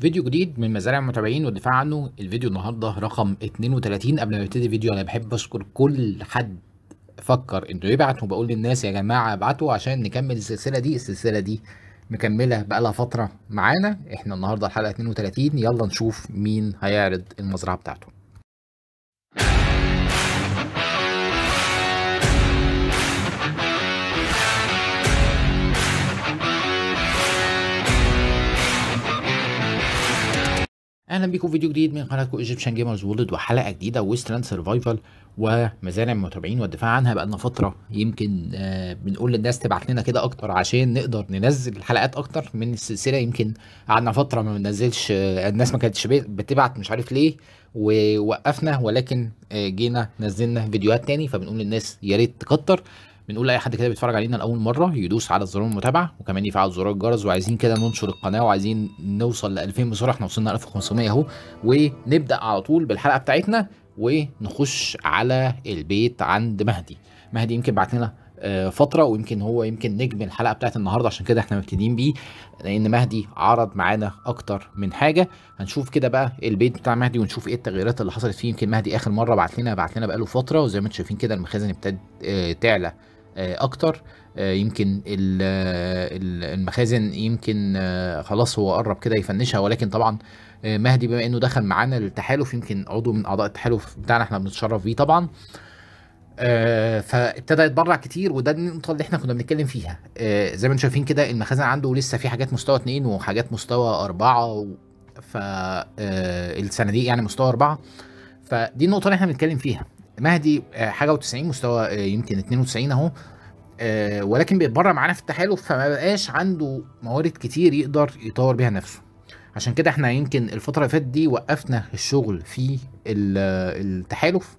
فيديو جديد من مزارع المتابعين والدفاع عنه الفيديو النهارده رقم 32 قبل ما يبتدي الفيديو انا بحب اشكر كل حد فكر انه يبعت وبقول للناس يا جماعه ابعتوا عشان نكمل السلسله دي السلسله دي مكمله بقالها فتره معانا احنا النهارده الحلقه 32 يلا نشوف مين هيعرض المزرعه بتاعته اهلا بيكم فيديو جديد من قناتكم ايجيبشن جيمرز وولد وحلقه جديده ويستلاند سرفايفل ومزارع المتابعين والدفاع عنها بقالنا فتره يمكن آه بنقول للناس تبعت لنا كده اكتر عشان نقدر ننزل الحلقات اكتر من السلسله يمكن قعدنا فتره ما بننزلش آه الناس ما كانتش بتبعت مش عارف ليه ووقفنا ولكن آه جينا نزلنا فيديوهات تاني فبنقول للناس يا ريت تكتر بنقول لاي حد كده بيتفرج علينا لاول مره يدوس على زرار المتابعه وكمان يفعل زرار الجرس وعايزين كده ننشر القناه وعايزين نوصل ل 2000 بسرعه احنا وصلنا 1500 اهو ونبدا على طول بالحلقه بتاعتنا ونخش على البيت عند مهدي مهدي يمكن بعت لنا آه، فتره ويمكن هو يمكن نجم الحلقه بتاعت النهارده عشان كده احنا مبتدئين بيه لان مهدي عرض معانا اكتر من حاجه هنشوف كده بقى البيت بتاع مهدي ونشوف ايه التغييرات اللي حصلت فيه يمكن مهدي اخر مره بعت لنا بعت لنا بقاله فتره وزي ما انتم شايفين كده المخازن ابتدت آه، تعلى آه، اكتر آه، يمكن المخازن يمكن آه، خلاص هو قرب كده يفنشها ولكن طبعا مهدي بما انه دخل معانا للتحالف يمكن عضو من اعضاء التحالف بتاعنا احنا بنتشرف بيه طبعا فابتدى يتبرع كتير وده النقطه اللي احنا كنا بنتكلم فيها زي ما انتم شايفين كده المخازن عنده لسه في حاجات مستوى اتنين وحاجات مستوى اربعه فالصناديق يعني مستوى اربعه فدي النقطه اللي احنا بنتكلم فيها مهدي آه، حاجه و90 مستوى آه، يمكن 92 اهو آه، ولكن بيتبرع معانا في التحالف فما بقاش عنده موارد كتير يقدر يطور بيها نفسه عشان كده احنا يمكن الفتره اللي فاتت دي وقفنا الشغل في التحالف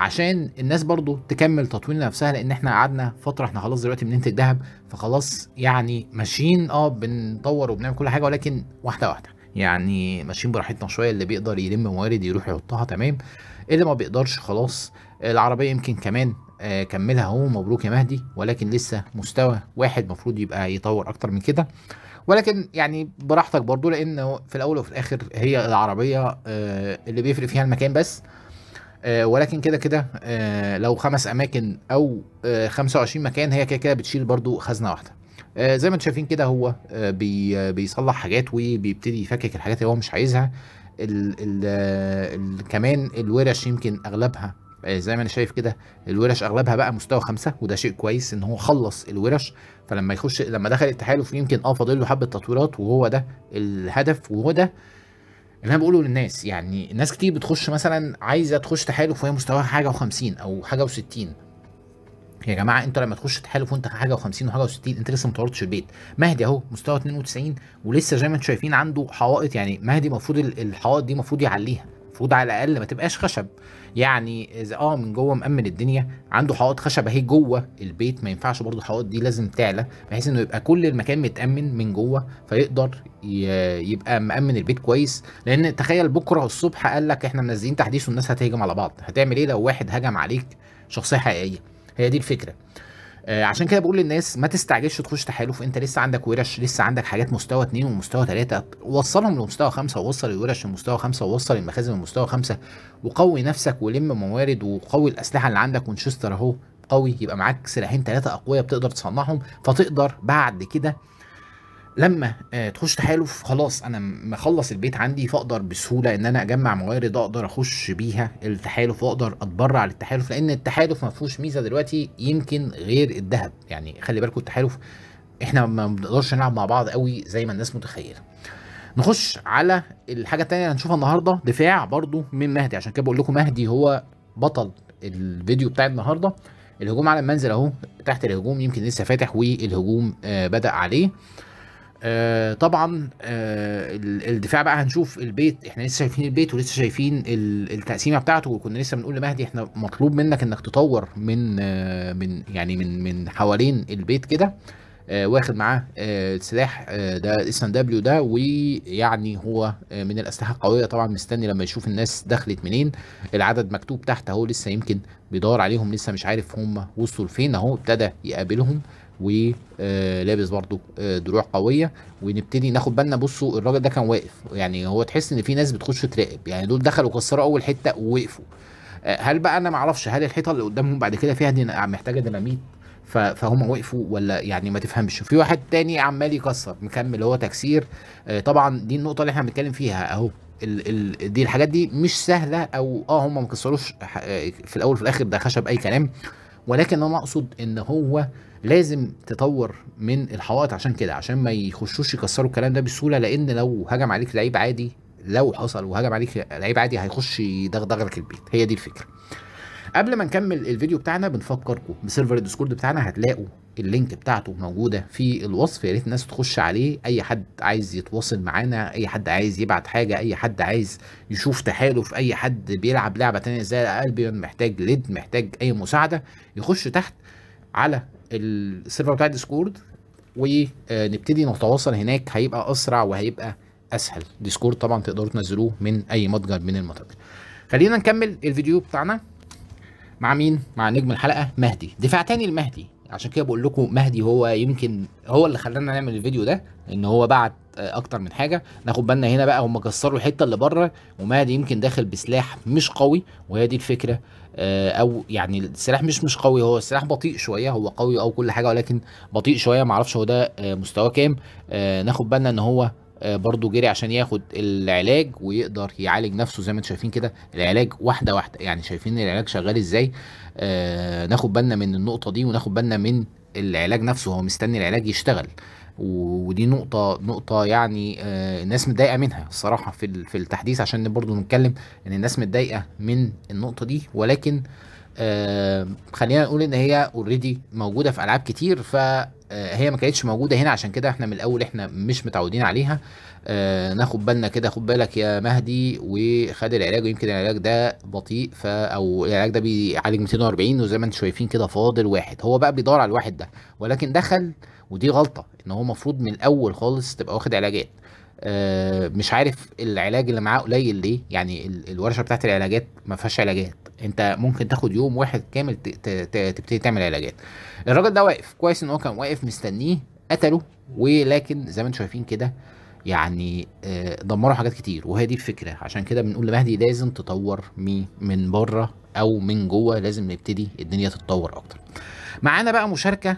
عشان الناس برضو تكمل تطوير نفسها لان احنا قعدنا فتره احنا خلاص دلوقتي بننتج ذهب فخلاص يعني ماشيين اه بنطور وبنعمل كل حاجه ولكن واحده واحده يعني ماشيين براحتنا شويه اللي بيقدر يلم موارد يروح يحطها تمام اللي ما بيقدرش خلاص العربيه يمكن كمان آه، كملها اهو مبروك يا مهدي ولكن لسه مستوى واحد المفروض يبقى يطور اكتر من كده ولكن يعني براحتك برضو لان في الاول وفي الاخر هي العربيه آه، اللي بيفرق فيها المكان بس آه، ولكن كده كده لو خمس اماكن او 25 مكان هي كده كده بتشيل برضو خزنه واحده آه، زي ما انتم شايفين كده هو آه، بي آه، بيصلح حاجات وبيبتدي يفكك الحاجات اللي هو مش عايزها ال ال ال كمان الورش يمكن اغلبها زي ما انا شايف كده الورش اغلبها بقى مستوى خمسة وده شيء كويس ان هو خلص الورش فلما يخش لما دخل التحالف يمكن اه فاضل له حبه تطويرات وهو ده الهدف وهو ده اللي انا بقوله للناس يعني ناس كتير بتخش مثلا عايزه تخش تحالف وهي مستواها حاجه و50 او حاجه و60 يا جماعه انت لما تخش تحالف وانت حاجه و50 وحاجه و60 انت لسه ما طورتش البيت مهدي اهو مستوى 92 ولسه زي ما انتم شايفين عنده حوائط يعني مهدي المفروض الحوائط دي المفروض يعليها المفروض على الاقل ما تبقاش خشب يعني اذا اه من جوه مامن الدنيا عنده حوائط خشب اهي جوه البيت ما ينفعش برضه الحوائط دي لازم تعلى بحيث انه يبقى كل المكان متامن من جوه فيقدر يبقى مامن البيت كويس لان تخيل بكره الصبح قال لك احنا منزلين تحديث والناس هتهجم على بعض هتعمل ايه لو واحد هجم عليك شخصيه حقيقيه هي دي الفكره آه، عشان كده بقول للناس ما تستعجلش تخش تحالف انت لسه عندك ورش لسه عندك حاجات مستوى 2 ومستوى 3 وصلهم لمستوى 5 ووصل الورش لمستوى 5 ووصل المخازن لمستوى 5 وقوي نفسك ولم موارد وقوي الاسلحه اللي عندك وانشستر اهو قوي يبقى معاك سلاحين ثلاثه اقوياء بتقدر تصنعهم فتقدر بعد كده لما آه، تخش تحالف خلاص انا مخلص البيت عندي فاقدر بسهوله ان انا اجمع موارد اقدر اخش بيها التحالف واقدر اتبرع للتحالف لان التحالف ما فيهوش ميزه دلوقتي يمكن غير الذهب يعني خلي بالكم التحالف احنا ما بنقدرش نلعب مع بعض قوي زي ما الناس متخيله نخش على الحاجه الثانيه اللي هنشوفها النهارده دفاع برضو من مهدي عشان كده بقول لكم مهدي هو بطل الفيديو بتاع النهارده الهجوم على المنزل اهو تحت الهجوم يمكن لسه فاتح والهجوم آه بدا عليه آه طبعا آه الدفاع بقى هنشوف البيت احنا لسه شايفين البيت ولسه شايفين التقسيمه بتاعته وكنا لسه بنقول لمهدي احنا مطلوب منك انك تطور من آه من يعني من من حوالين البيت كده آه، واخد معاه آه، السلاح آه، ده اس ان دبليو ده ويعني هو من الاسلحه القويه طبعا مستني لما يشوف الناس دخلت منين العدد مكتوب تحت اهو لسه يمكن بيدور عليهم لسه مش عارف هم وصلوا لفين اهو ابتدى يقابلهم ولابس آه، برضو آه، دروع قويه ونبتدي ناخد بالنا بصوا الراجل ده كان واقف يعني هو تحس ان في ناس بتخش تراقب يعني دول دخلوا كسروا اول حته ووقفوا آه، هل بقى انا معرفش هل الحيطه اللي قدامهم بعد كده فيها دي محتاجه ديناميت فهم وقفوا ولا يعني ما تفهمش في واحد تاني عمال يكسر مكمل هو تكسير طبعا دي النقطه اللي احنا بنتكلم فيها اهو ال ال دي الحاجات دي مش سهله او اه هم ما كسروش في الاول في الاخر ده خشب اي كلام ولكن انا اقصد ان هو لازم تطور من الحوائط عشان كده عشان ما يخشوش يكسروا الكلام ده بسهوله لان لو هجم عليك لعيب عادي لو حصل وهجم عليك لعيب عادي هيخش يدغدغ لك البيت هي دي الفكره قبل ما نكمل الفيديو بتاعنا بنفكركم بسيرفر الديسكورد بتاعنا هتلاقوا اللينك بتاعته موجوده في الوصف يا ريت الناس تخش عليه اي حد عايز يتواصل معانا اي حد عايز يبعت حاجه اي حد عايز يشوف تحالف اي حد بيلعب لعبه تانية زي البيون محتاج ليد محتاج اي مساعده يخش تحت على السيرفر بتاع ديسكورد ونبتدي نتواصل هناك هيبقى اسرع وهيبقى اسهل ديسكورد طبعا تقدروا تنزلوه من اي متجر من المتاجر خلينا نكمل الفيديو بتاعنا مع مين مع نجم الحلقه مهدي دفاع تاني لمهدي عشان كده بقول لكم مهدي هو يمكن هو اللي خلانا نعمل الفيديو ده ان هو بعت اكتر من حاجه ناخد بالنا هنا بقى هم كسروا الحته اللي بره ومهدي يمكن داخل بسلاح مش قوي وهي دي الفكره آه، او يعني السلاح مش مش قوي هو السلاح بطيء شويه هو قوي او كل حاجه ولكن بطيء شويه معرفش هو ده آه، مستواه كام آه، ناخد بالنا ان هو آه، برضو جري عشان ياخد العلاج ويقدر يعالج نفسه زي ما انتم شايفين كده العلاج واحده واحده يعني شايفين العلاج شغال ازاي آه، ناخد بالنا من النقطه دي وناخد بالنا من العلاج نفسه هو مستني العلاج يشتغل ودي نقطة نقطة يعني آه الناس متضايقة منها الصراحة في في التحديث عشان برضو نتكلم ان الناس متضايقة من النقطة دي ولكن آه خلينا نقول ان هي اوريدي موجودة في العاب كتير ف آه، هي ما كانتش موجوده هنا عشان كده احنا من الاول احنا مش متعودين عليها آه ناخد بالنا كده خد بالك يا مهدي وخد العلاج ويمكن العلاج ده بطيء ف او العلاج ده بيعالج 240 وزي ما انتم شايفين كده فاضل واحد هو بقى بيدور على الواحد ده ولكن دخل ودي غلطه ان هو المفروض من الاول خالص تبقى واخد علاجات آه مش عارف العلاج اللي معاه قليل ليه يعني الورشه بتاعت العلاجات ما فيهاش علاجات انت ممكن تاخد يوم واحد كامل تبتدي تعمل علاجات الراجل ده واقف كويس ان هو كان واقف مستنيه قتله ولكن زي ما انتم شايفين كده يعني آه، دمروا حاجات كتير وهي دي الفكره عشان كده بنقول لمهدي لازم تطور من بره او من جوه لازم نبتدي الدنيا تتطور اكتر معانا بقى مشاركه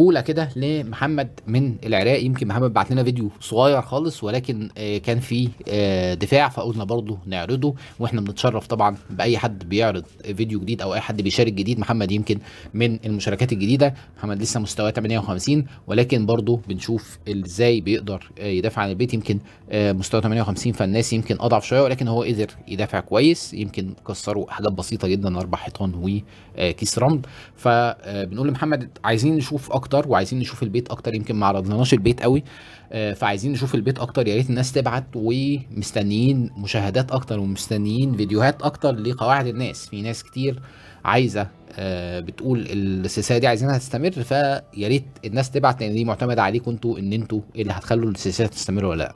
اولى كده لمحمد من العراق يمكن محمد بعت لنا فيديو صغير خالص ولكن آه، كان فيه آه، دفاع فقلنا برضه نعرضه واحنا بنتشرف طبعا باي حد بيعرض فيديو جديد او اي حد بيشارك جديد محمد يمكن من المشاركات الجديده محمد لسه مستواه 58 ولكن برضه بنشوف ازاي بيقدر آه، يدافع عن البيت يمكن مستوى 58 فالناس يمكن اضعف شويه ولكن هو قدر يدافع كويس يمكن كسروا حاجات بسيطه جدا اربع حيطان وكيس رمل فبنقول لمحمد عايزين نشوف اكتر اكتر وعايزين نشوف البيت اكتر يمكن ما عرضناش البيت قوي آه، فعايزين نشوف البيت اكتر يا ريت الناس تبعت ومستنيين مشاهدات اكتر ومستنيين فيديوهات اكتر لقواعد الناس في ناس كتير عايزه آه، بتقول السلسله دي عايزينها تستمر فيا ريت الناس تبعت لان دي معتمده عليكم انتوا ان انتوا إيه اللي هتخلوا السلسله تستمر ولا لا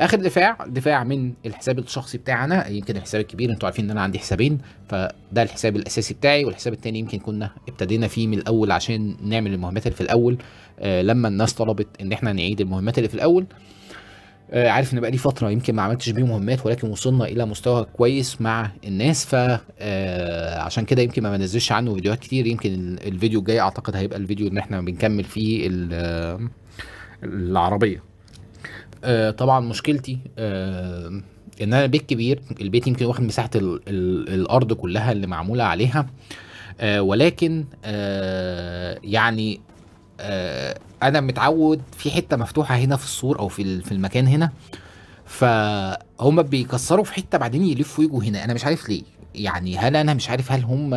اخر دفاع دفاع من الحساب الشخصي بتاعنا يمكن الحساب الكبير انتوا عارفين ان انا عندي حسابين فده الحساب الاساسي بتاعي والحساب التاني يمكن كنا ابتدينا فيه من الاول عشان نعمل المهمات اللي في الاول آه لما الناس طلبت ان احنا نعيد المهمات اللي في الاول آه عارف ان بقى لي فتره يمكن ما عملتش بيه مهمات ولكن وصلنا الى مستوى كويس مع الناس ف آه، عشان كده يمكن ما بنزلش عنه فيديوهات كتير يمكن الفيديو الجاي اعتقد هيبقى الفيديو ان احنا بنكمل فيه العربيه آه طبعا مشكلتي آه ان انا بيت كبير البيت يمكن واخد مساحه الـ الـ الارض كلها اللي معموله عليها آه ولكن آه يعني آه انا متعود في حته مفتوحه هنا في السور او في في المكان هنا فهم بيكسروا في حته بعدين يلفوا يجوا هنا انا مش عارف ليه يعني هل انا مش عارف هل هم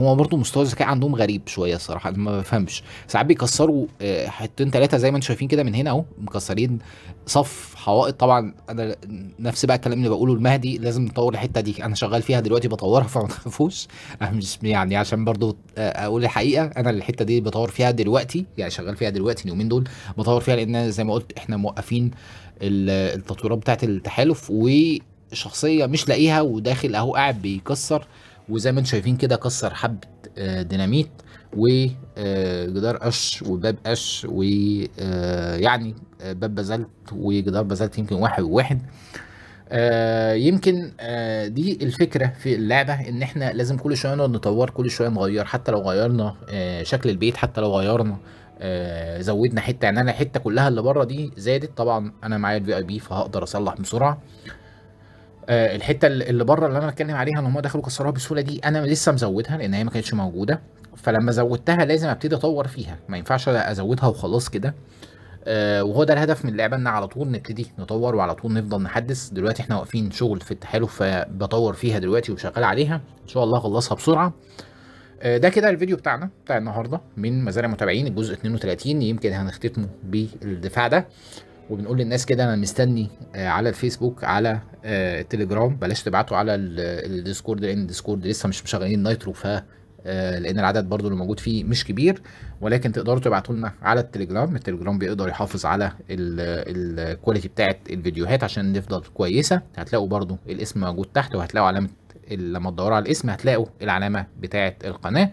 هم برضه مستوى الذكاء عندهم غريب شويه الصراحه ما بفهمش ساعات بيكسروا آه، حتتين ثلاثه زي ما انتم شايفين كده من هنا اهو مكسرين صف حوائط طبعا انا نفس بقى الكلام اللي بقوله المهدي لازم نطور الحته دي انا شغال فيها دلوقتي بطورها فما تخافوش مش يعني عشان برضه آه، اقول الحقيقه انا الحته دي بطور فيها دلوقتي يعني شغال فيها دلوقتي اليومين دول بطور فيها لان زي ما قلت احنا موقفين التطويرات بتاعت التحالف و شخصيه مش لاقيها وداخل اهو قاعد بيكسر وزي ما انتم شايفين كده كسر حبه آه، ديناميت وجدار آه، قش وباب قش ويعني آه، باب بازلت وجدار بازلت يمكن واحد وواحد آه يمكن آه دي الفكره في اللعبه ان احنا لازم كل شويه نقعد نطور كل شويه نغير حتى لو غيرنا آه شكل البيت حتى لو غيرنا زودنا حته يعني انا الحته كلها اللي بره دي زادت طبعا انا معايا الفي اي بي فهقدر اصلح بسرعه آه الحته اللي بره اللي انا بتكلم عليها ان هم دخلوا كسروها بسهوله دي انا لسه مزودها لان هي ما كانتش موجوده فلما زودتها لازم ابتدي اطور فيها ما ينفعش ازودها وخلاص كده آه وهو ده الهدف من اللعبه ان على طول نبتدي نطور وعلى طول نفضل نحدث دلوقتي احنا واقفين شغل في التحالف فبطور فيها دلوقتي وشغال عليها ان شاء الله اخلصها بسرعه آه، ده كده الفيديو بتاعنا بتاع النهارده من مزارع متابعين الجزء 32 يمكن هنختتمه بالدفاع ده وبنقول للناس كده انا مستني آه، على الفيسبوك على آه، التليجرام بلاش تبعتوا على آه، الديسكورد لان الديسكورد لسه مش مشغلين نايترو ف لان العدد برضو اللي موجود فيه مش كبير ولكن تقدروا تبعتوا لنا على التليجرام التليجرام بيقدر يحافظ على الكواليتي بتاعه الفيديوهات عشان نفضل كويسه هتلاقوا برضو الاسم موجود تحت وهتلاقوا علامه لما تدوروا على الاسم هتلاقوا العلامه بتاعه القناه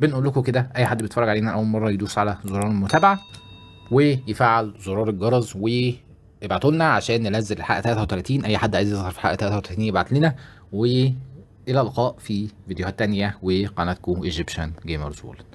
بنقول لكم كده اي حد بيتفرج علينا اول مره يدوس على زرار المتابعه ويفعل زرار الجرس وابعتوا لنا عشان ننزل الحلقه 33 اي حد عايز يظهر في حلقه 33 يبعت لنا والى اللقاء في فيديوهات تانية وقناتكم ايجيبشن جيمرز وولد